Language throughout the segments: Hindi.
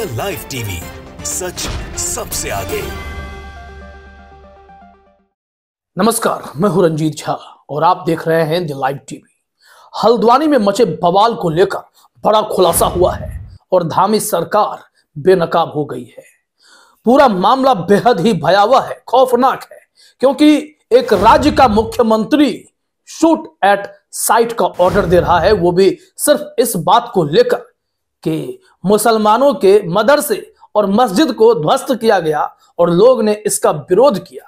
द लाइव टीवी सच सबसे आगे नमस्कार मैं हूं रंजीत झा और आप देख रहे हैं द लाइव टीवी हल्द्वानी में मचे बवाल को लेकर बड़ा खुलासा हुआ है और धामी सरकार बेनकाब हो गई है पूरा मामला बेहद ही भयावह है खौफनाक है क्योंकि एक राज्य का मुख्यमंत्री शूट एट साइट का ऑर्डर दे रहा है वो भी सिर्फ इस बात को लेकर कि मुसलमानों के मदरसे और मस्जिद को ध्वस्त किया गया और लोग ने इसका विरोध किया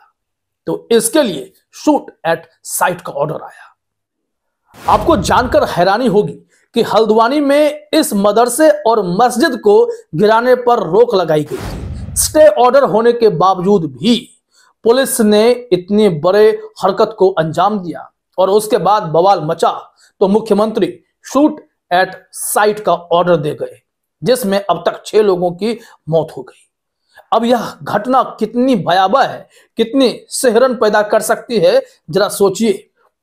तो इसके लिए शूट एट साइट का ऑर्डर आया आपको जानकर हैरानी होगी कि हल्द्वानी में इस मदरसे और मस्जिद को गिराने पर रोक लगाई गई थी स्टे ऑर्डर होने के बावजूद भी पुलिस ने इतनी बड़े हरकत को अंजाम दिया और उसके बाद बवाल मचा तो मुख्यमंत्री शूट एट साइट का ऑर्डर दे गए जिसमें अब तक छह लोगों की मौत हो गई अब यह घटना कितनी भयावह है कितनी सेहरन पैदा कर सकती है जरा सोचिए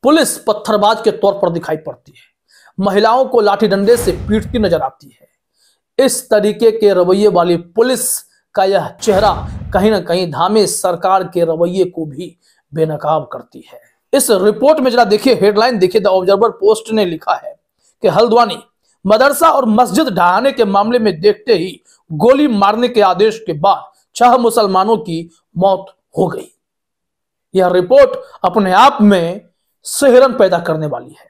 पुलिस पत्थरबाज के तौर पर दिखाई पड़ती है महिलाओं को लाठी डंडे से पीटती नजर आती है इस तरीके के रवैये वाली पुलिस का यह चेहरा कहीं ना कहीं धामे सरकार के रवैये को भी बेनकाब करती है इस रिपोर्ट में जरा देखिए हेडलाइन देखिए द ऑब्जर्वर पोस्ट ने लिखा है कि हल्द्वानी मदरसा और मस्जिद ढहाने के मामले में देखते ही गोली मारने के आदेश के बाद छह मुसलमानों की मौत हो गई यह रिपोर्ट अपने आप में सेहरन पैदा करने वाली है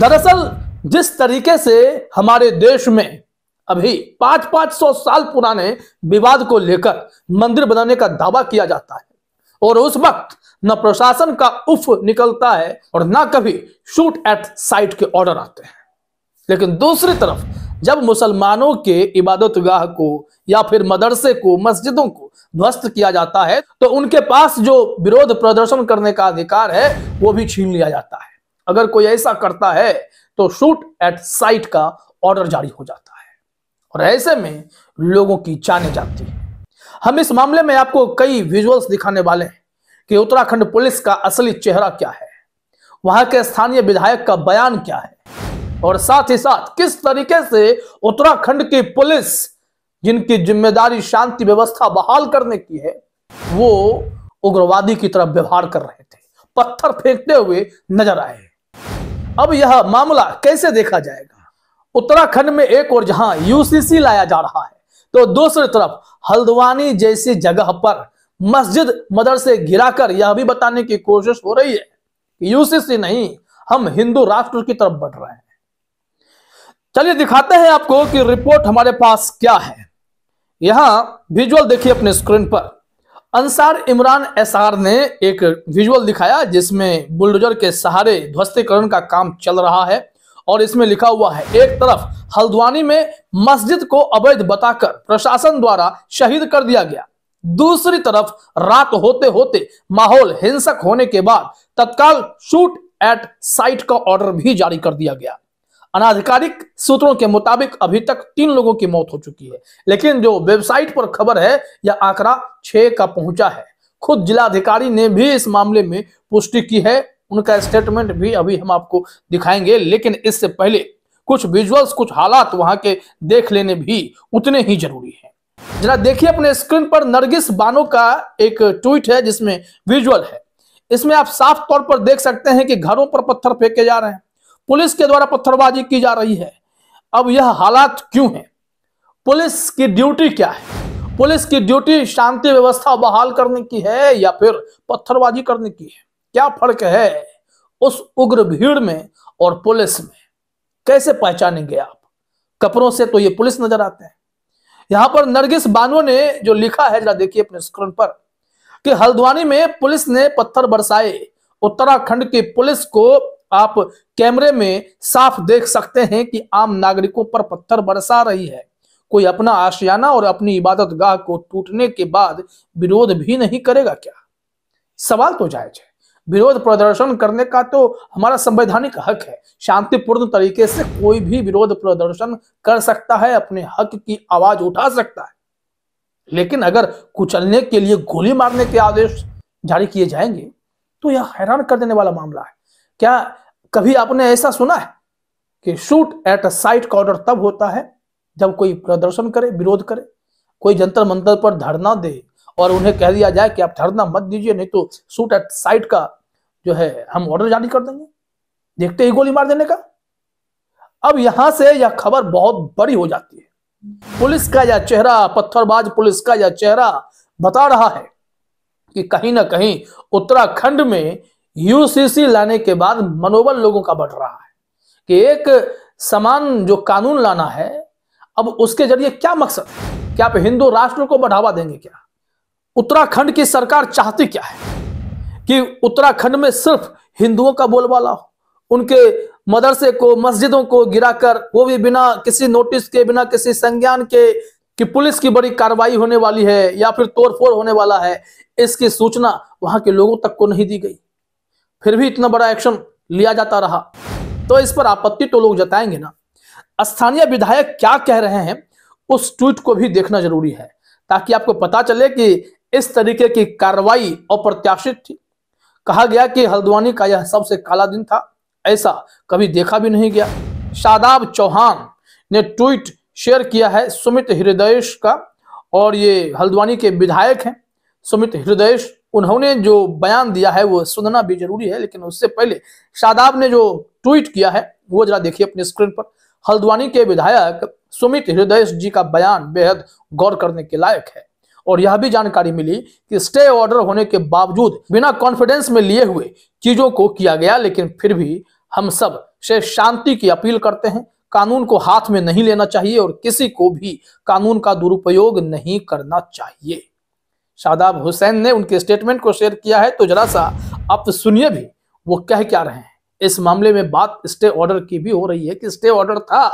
दरअसल जिस तरीके से हमारे देश में अभी पांच पांच सौ साल पुराने विवाद को लेकर मंदिर बनाने का दावा किया जाता है और उस वक्त न प्रशासन का उफ निकलता है और ना कभी शूट एट साइट के ऑर्डर आते हैं लेकिन दूसरी तरफ जब मुसलमानों के इबादत गाह को या फिर मदरसे को मस्जिदों को ध्वस्त किया जाता है तो उनके पास जो विरोध प्रदर्शन करने का अधिकार है वो भी छीन लिया जाता है अगर कोई ऐसा करता है तो शूट एट साइट का ऑर्डर जारी हो जाता है और ऐसे में लोगों की जाने जाती है हम इस मामले में आपको कई विजुअल्स दिखाने वाले हैं कि उत्तराखंड पुलिस का असली चेहरा क्या है वहां के स्थानीय विधायक का बयान क्या है और साथ ही साथ किस तरीके से उत्तराखंड की पुलिस जिनकी जिम्मेदारी शांति व्यवस्था बहाल करने की है वो उग्रवादी की तरफ व्यवहार कर रहे थे पत्थर फेंकते हुए नजर आए अब यह मामला कैसे देखा जाएगा उत्तराखंड में एक और जहां यूसीसी लाया जा रहा है तो दूसरी तरफ हल्द्वानी जैसी जगह पर मस्जिद मदरसे गिराकर यह भी बताने की कोशिश हो रही है यूसीसी नहीं हम हिंदू राष्ट्र की तरफ बढ़ रहे हैं चलिए दिखाते हैं आपको कि रिपोर्ट हमारे पास क्या है यहां विजुअल देखिए अपने स्क्रीन पर अंसार इमरान एसआर ने एक विजुअल दिखाया जिसमें बुलडोजर के सहारे ध्वस्तीकरण का काम चल रहा है और इसमें लिखा हुआ है एक तरफ हल्द्वानी में मस्जिद को अवैध बताकर प्रशासन द्वारा शहीद कर दिया गया दूसरी तरफ रात होते होते माहौल हिंसक होने के बाद तत्काल शूट एट साइट का ऑर्डर भी जारी कर दिया गया अनाधिकारिक सूत्रों के मुताबिक अभी तक तीन लोगों की मौत हो चुकी है लेकिन जो वेबसाइट पर खबर है यह आंकड़ा छह का पहुंचा है खुद जिलाधिकारी ने भी इस मामले में पुष्टि की है उनका स्टेटमेंट भी अभी हम आपको दिखाएंगे लेकिन इससे पहले कुछ विजुअल्स कुछ हालात वहां के देख लेने भी उतने ही जरूरी है जरा देखिए अपने स्क्रीन पर नरगिस बानो का एक ट्वीट है जिसमें विजुअल है इसमें आप साफ तौर पर देख सकते हैं कि घरों पर पत्थर फेंके जा रहे हैं पुलिस के द्वारा पत्थरबाजी की जा रही है अब यह हालात क्यों है पुलिस की ड्यूटी क्या है पुलिस की ड्यूटी शांति व्यवस्था बहाल करने की है या फिर पत्थरबाजी करने की है क्या फर्क है उस उग्र भीड़ में और पुलिस में कैसे पहचानेंगे आप कपड़ों से तो ये पुलिस नजर आते हैं यहां पर नरगिस बानो ने जो लिखा है जरा देखिए अपने स्क्रीन पर कि हल्द्वानी में पुलिस ने पत्थर बरसाए उत्तराखंड की पुलिस को आप कैमरे में साफ देख सकते हैं कि आम नागरिकों पर पत्थर बरसा रही है कोई अपना आशियाना और अपनी इबादत गाह को टूटने के बाद विरोध भी नहीं करेगा क्या सवाल तो जायज है विरोध प्रदर्शन करने का तो हमारा संवैधानिक हक है शांतिपूर्ण तरीके से कोई भी विरोध प्रदर्शन कर सकता है अपने हक की आवाज उठा सकता है लेकिन अगर कुचलने के लिए गोली मारने के आदेश जारी किए जाएंगे तो यह हैरान कर देने वाला मामला है क्या कभी आपने ऐसा सुना है कि shoot at a sight order तब होता है जब कोई प्रदर्शन करे विरोध करे कोई जंतर मंतर पर धरना दे और उन्हें कह दिया जाए कि आप धरना मत दीजिए नहीं तो शूट एट साइट का जो है हम ऑर्डर जारी कर देंगे देखते ही गोली मार देने का अब यहां से यह खबर बहुत बड़ी हो जाती है पुलिस का यह चेहरा पत्थरबाज पुलिस का यह चेहरा बता रहा है कि कहीं ना कहीं उत्तराखंड में यूसीसी लाने के बाद मनोबल लोगों का बढ़ रहा है कि एक समान जो कानून लाना है अब उसके जरिए क्या मकसद क्या आप हिंदू राष्ट्र को बढ़ावा देंगे क्या उत्तराखंड की सरकार चाहती क्या है कि उत्तराखंड में सिर्फ हिंदुओं का बोलबाला हो उनके मदरसे को मस्जिदों को गिराकर वो भी बिना किसी नोटिस के बिना किसी संज्ञान के कि पुलिस की बड़ी कार्रवाई होने वाली है या फिर तोड़फोड़ होने वाला है इसकी सूचना वहां के लोगों तक को नहीं दी गई फिर भी इतना बड़ा एक्शन लिया जाता रहा तो इस पर आपत्ति तो लोग जताएंगे ना स्थानीय विधायक क्या कह रहे हैं उस ट्वीट को भी देखना जरूरी है ताकि आपको पता चले कि इस तरीके की कार्रवाई अप्रत्याशित थी कहा गया कि हल्द्वानी का यह सबसे काला दिन था ऐसा कभी देखा भी नहीं गया शादाब चौहान ने ट्वीट शेयर किया है सुमित हृदयेश का और ये हल्द्वानी के विधायक हैं सुमित हृदयेश उन्होंने जो बयान दिया है वो सुनना भी जरूरी है लेकिन उससे पहले शादाब ने जो ट्वीट किया है वो जरा देखिए अपनी स्क्रीन पर हल्द्वानी के विधायक सुमित हृदय जी का बयान बेहद गौर करने के लायक है और यह भी जानकारी मिली कि स्टे ऑर्डर होने के बावजूद बिना कॉन्फिडेंस में लिए हुए चीजों को किया गया लेकिन फिर भी हम सब से शांति की अपील करते हैं कानून को हाथ में नहीं लेना चाहिए और किसी को भी कानून का दुरुपयोग नहीं करना चाहिए शादाब हुसैन ने उनके स्टेटमेंट को शेयर किया है तो जरा सा आप सुनिए भी वो कह क्या रहे हैं इस मामले में बात स्टे ऑर्डर की भी हो रही है कि स्टे ऑर्डर था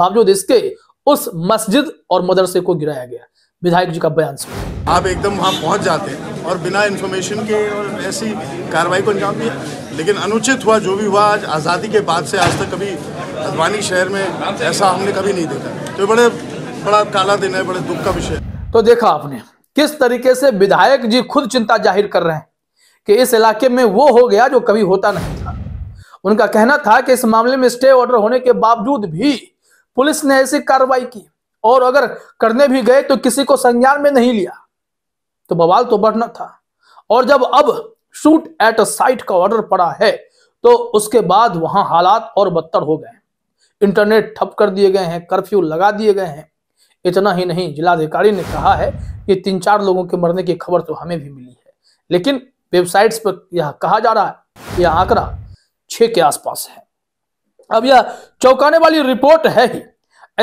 बावजूद इसके उस मस्जिद और मदरसे को गिराया गया विधायक जी का बयान सुन आप एकदम वहाँ पहुँच जाते हैं और बिना इन्फॉर्मेशन के और ऐसी कार्रवाई को अंजाम दिया लेकिन अनुचित हुआ जो भी हुआ आज आज़ादी के बाद से आज तक कभी अदवानी शहर में ऐसा हमने कभी नहीं देखा तो बड़े बड़ा काला दिन है बड़े दुख का विषय तो देखा आपने किस तरीके से विधायक जी खुद चिंता जाहिर कर रहे हैं कि इस इलाके में वो हो गया जो कभी होता नहीं था उनका कहना था कि इस मामले में स्टे ऑर्डर होने के बावजूद भी पुलिस ने ऐसी कार्रवाई की और अगर करने भी गए तो किसी को संज्ञान में नहीं लिया तो बवाल तो बढ़ना था और जब अब शूट एट अ साइट का ऑर्डर पड़ा है तो उसके बाद वहां हालात और बदतर हो गए इंटरनेट ठप कर दिए गए हैं कर्फ्यू लगा दिए गए हैं इतना ही नहीं जिलाधिकारी ने कहा है कि तीन चार लोगों के मरने की खबर तो हमें भी मिली है लेकिन वेबसाइट्स पर यह कहा जा रहा है यह आंकड़ा छः के आसपास है अब यह चौंकाने वाली रिपोर्ट है ही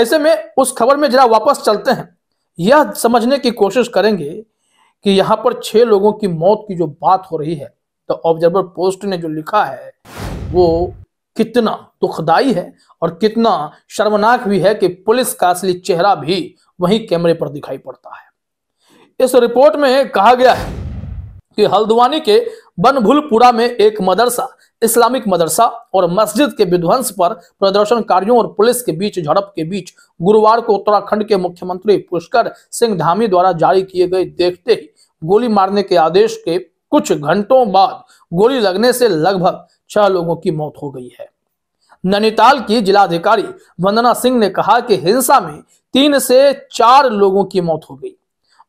ऐसे में उस खबर में जरा वापस चलते हैं यह समझने की कोशिश करेंगे कि यहाँ पर छह लोगों की मौत की जो बात हो रही है तो ऑब्जर्वर पोस्ट ने जो लिखा है वो कितना दुखदाई है और कितना शर्मनाक भी है कि पुलिस का असली चेहरा भी वहीं कैमरे पर दिखाई पड़ता है इस रिपोर्ट में कहा गया है कि हल्द्वानी के बनभुलपुरा में एक मदरसा इस्लामिक मदरसा और मस्जिद के विध्वंस पर प्रदर्शनकारियों और पुलिस के बीच झड़प के बीच गुरुवार को उत्तराखंड के मुख्यमंत्री पुष्कर सिंह धामी द्वारा जारी किए गए देखते ही गोली मारने के आदेश के कुछ घंटों बाद गोली लगने से लगभग छह लोगों की मौत हो गई है नैनीताल की जिलाधिकारी वंदना सिंह ने कहा कि हिंसा में तीन से चार लोगों की मौत हो गई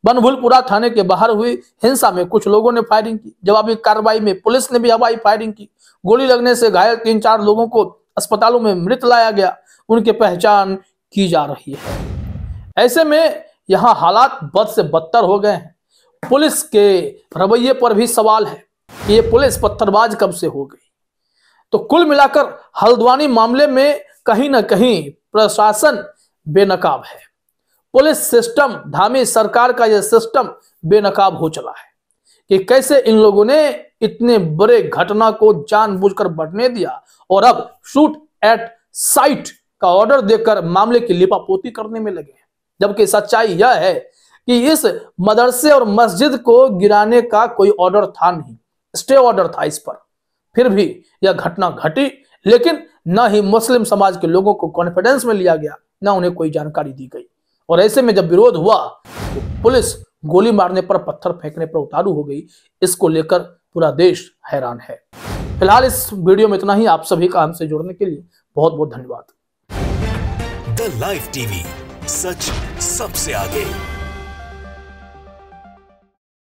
बनभुलपुरा थाने के बाहर हुई हिंसा में कुछ लोगों ने फायरिंग की जवाबी कार्रवाई में पुलिस ने भी हवाई फायरिंग की गोली लगने से घायल तीन चार लोगों को अस्पतालों में मृत लाया गया उनकी पहचान की जा रही है ऐसे में यहाँ हालात बद से बदतर हो गए हैं पुलिस के रवैये पर भी सवाल है ये पुलिस पत्थरबाज कब से हो गई तो कुल मिलाकर हल्द्वानी मामले में कहीं ना कहीं प्रशासन बेनकाब है पुलिस सिस्टम धामी सरकार का यह सिस्टम बेनकाब हो चला है कि कैसे इन लोगों ने इतने बड़े घटना को जानबूझकर बढ़ने दिया और अब शूट एट साइट का ऑर्डर देकर मामले की लिपापोती करने में लगे हैं जबकि सच्चाई यह है कि इस मदरसे और मस्जिद को गिराने का कोई ऑर्डर था नहीं स्टे ऑर्डर था इस पर फिर भी यह घटना घटी लेकिन न ही मुस्लिम समाज के लोगों को कॉन्फिडेंस में लिया गया न उन्हें कोई जानकारी दी गई और ऐसे में जब विरोध हुआ तो पुलिस गोली मारने पर पत्थर फेंकने पर उतारू हो गई इसको लेकर पूरा देश हैरान है फिलहाल इस वीडियो में इतना ही आप सभी का हमसे जुड़ने के लिए बहुत बहुत धन्यवाद द लाइफ टीवी सच सबसे आगे